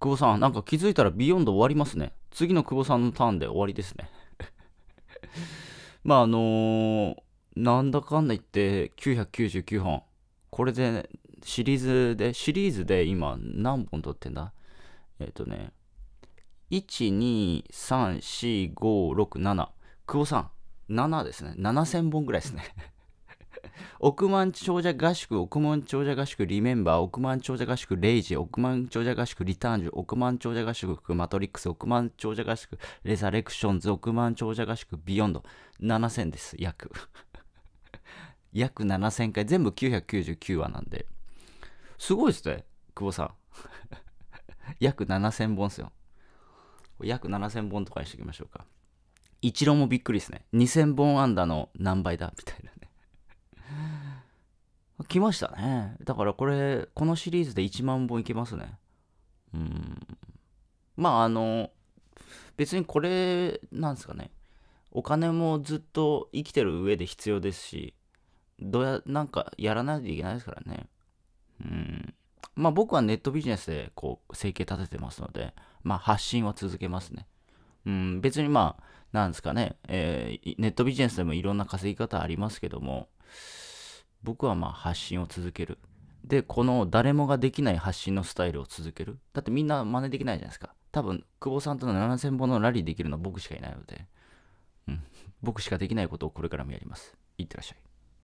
久保さん、なんか気づいたらビヨンド終わりますね。次の久保さんのターンで終わりですね。まああのー、なんだかんだ言って999本。これで、シリーズで、シリーズで今何本撮ってんだえっ、ー、とね、1,2,3,4,5,6,7。久保さん、7ですね。7000本ぐらいですね。億万長者合宿、億万長者合宿、リメンバー、億万長者合宿、レイジ、億万長者合宿、リターンジュ、億万長者合宿、マトリックス、億万長者合宿、レザレクションズ、億万長者合宿、ビヨンド。7000です、約。約7000回、全部999話なんで。すごいですね、久保さん。約7000本ですよ。約7000本とかにしておきましょうか。一郎もびっくりですね。2000本ダーの何倍だみたいな。来ましたね。だからこれ、このシリーズで1万本いけますね。うん。まあ、あの、別にこれ、なんですかね。お金もずっと生きてる上で必要ですし、どうや、なんかやらないといけないですからね。うん。まあ僕はネットビジネスでこう、生計立ててますので、まあ発信は続けますね。うん、別にまあ、なんですかね、えー、ネットビジネスでもいろんな稼ぎ方ありますけども、僕はまあ発信を続ける。で、この誰もができない発信のスタイルを続ける。だってみんな真似できないじゃないですか。多分、久保さんとの7000本のラリーできるのは僕しかいないので、うん、僕しかできないことをこれからもやります。いってらっしゃい。